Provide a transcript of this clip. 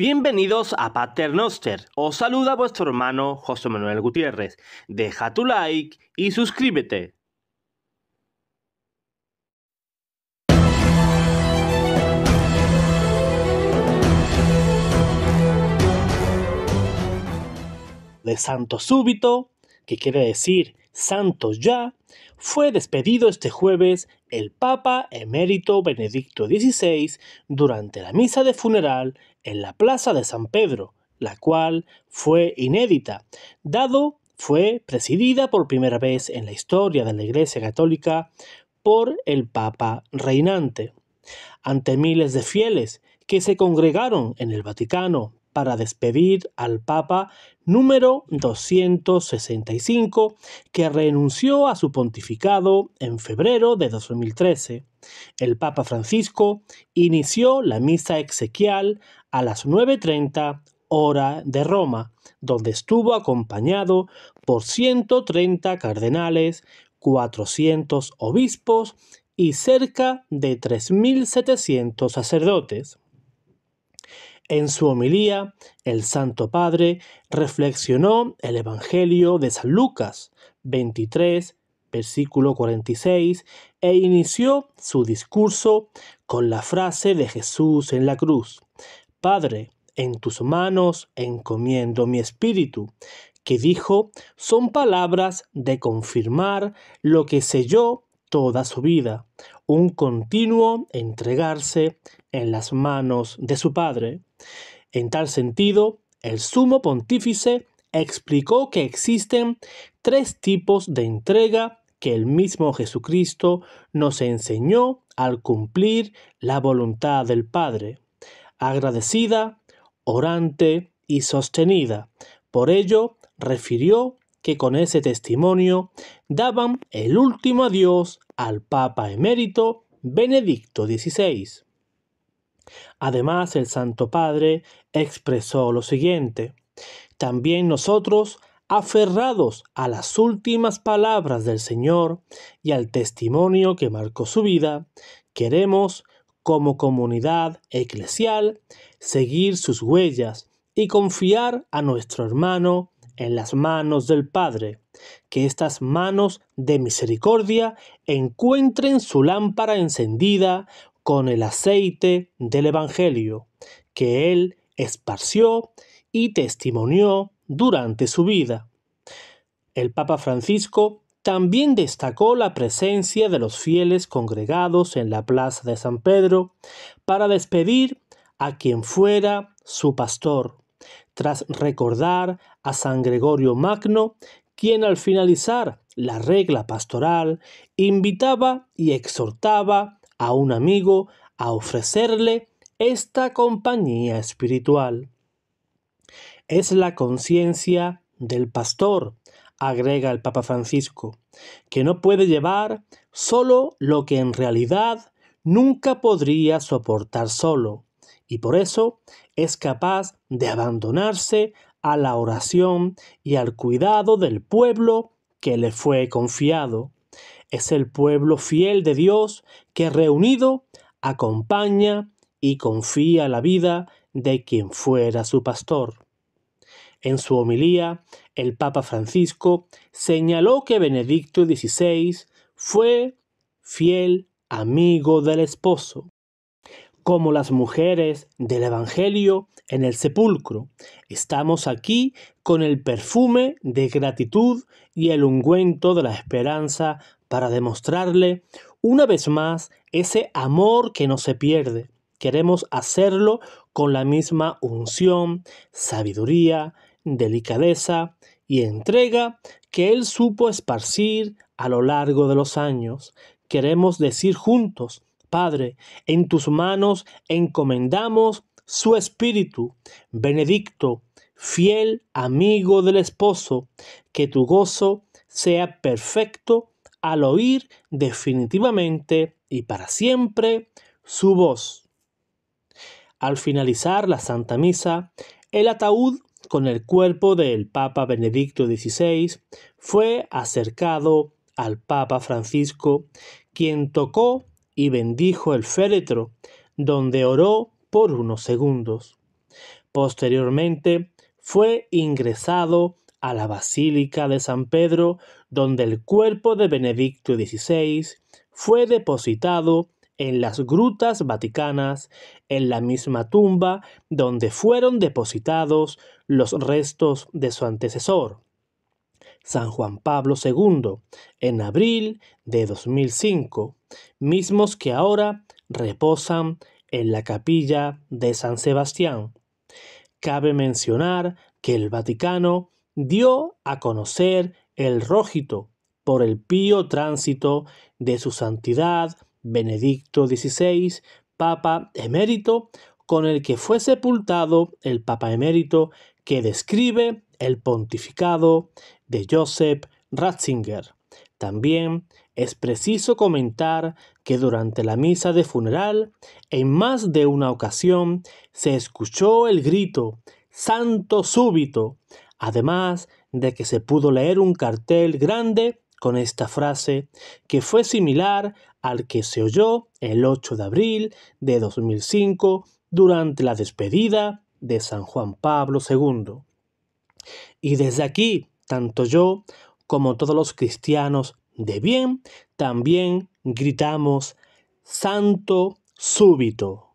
Bienvenidos a Paternoster. Os saluda vuestro hermano José Manuel Gutiérrez. Deja tu like y suscríbete. De santo súbito, que quiere decir santos ya, fue despedido este jueves el Papa emérito Benedicto XVI durante la misa de funeral en la Plaza de San Pedro, la cual fue inédita, dado fue presidida por primera vez en la historia de la Iglesia Católica por el Papa reinante. Ante miles de fieles que se congregaron en el Vaticano para despedir al Papa número 265, que renunció a su pontificado en febrero de 2013. El Papa Francisco inició la misa exequial a las 9.30 hora de Roma, donde estuvo acompañado por 130 cardenales, 400 obispos y cerca de 3.700 sacerdotes. En su homilía, el Santo Padre reflexionó el Evangelio de San Lucas 23, versículo 46, e inició su discurso con la frase de Jesús en la cruz, Padre, en tus manos encomiendo mi espíritu, que dijo son palabras de confirmar lo que sé yo, toda su vida, un continuo entregarse en las manos de su Padre. En tal sentido, el sumo pontífice explicó que existen tres tipos de entrega que el mismo Jesucristo nos enseñó al cumplir la voluntad del Padre, agradecida, orante y sostenida. Por ello, refirió que con ese testimonio daban el último adiós al Papa emérito Benedicto XVI. Además, el Santo Padre expresó lo siguiente, también nosotros, aferrados a las últimas palabras del Señor y al testimonio que marcó su vida, queremos, como comunidad eclesial, seguir sus huellas y confiar a nuestro hermano en las manos del Padre. Que estas manos de misericordia encuentren su lámpara encendida con el aceite del Evangelio, que Él esparció y testimonió durante su vida. El Papa Francisco también destacó la presencia de los fieles congregados en la plaza de San Pedro para despedir a quien fuera su pastor tras recordar a San Gregorio Magno, quien al finalizar la regla pastoral invitaba y exhortaba a un amigo a ofrecerle esta compañía espiritual. Es la conciencia del pastor, agrega el Papa Francisco, que no puede llevar solo lo que en realidad nunca podría soportar solo, y por eso es capaz de abandonarse a la oración y al cuidado del pueblo que le fue confiado. Es el pueblo fiel de Dios que reunido acompaña y confía la vida de quien fuera su pastor. En su homilía, el Papa Francisco señaló que Benedicto XVI fue fiel amigo del esposo como las mujeres del Evangelio en el sepulcro. Estamos aquí con el perfume de gratitud y el ungüento de la esperanza para demostrarle una vez más ese amor que no se pierde. Queremos hacerlo con la misma unción, sabiduría, delicadeza y entrega que él supo esparcir a lo largo de los años. Queremos decir juntos, Padre, en tus manos encomendamos su espíritu, Benedicto, fiel amigo del esposo, que tu gozo sea perfecto al oír definitivamente y para siempre su voz. Al finalizar la Santa Misa, el ataúd con el cuerpo del Papa Benedicto XVI fue acercado al Papa Francisco, quien tocó y bendijo el féretro, donde oró por unos segundos. Posteriormente fue ingresado a la Basílica de San Pedro, donde el cuerpo de Benedicto XVI fue depositado en las grutas vaticanas, en la misma tumba donde fueron depositados los restos de su antecesor, San Juan Pablo II en abril de 2005, mismos que ahora reposan en la capilla de San Sebastián. Cabe mencionar que el Vaticano dio a conocer el rógito por el pío tránsito de su santidad Benedicto XVI, Papa emérito, con el que fue sepultado el Papa emérito que describe el pontificado de Joseph Ratzinger. También es preciso comentar que durante la misa de funeral, en más de una ocasión, se escuchó el grito Santo súbito, además de que se pudo leer un cartel grande con esta frase, que fue similar al que se oyó el 8 de abril de 2005 durante la despedida de San Juan Pablo II. Y desde aquí, tanto yo como todos los cristianos de bien, también gritamos, Santo súbito.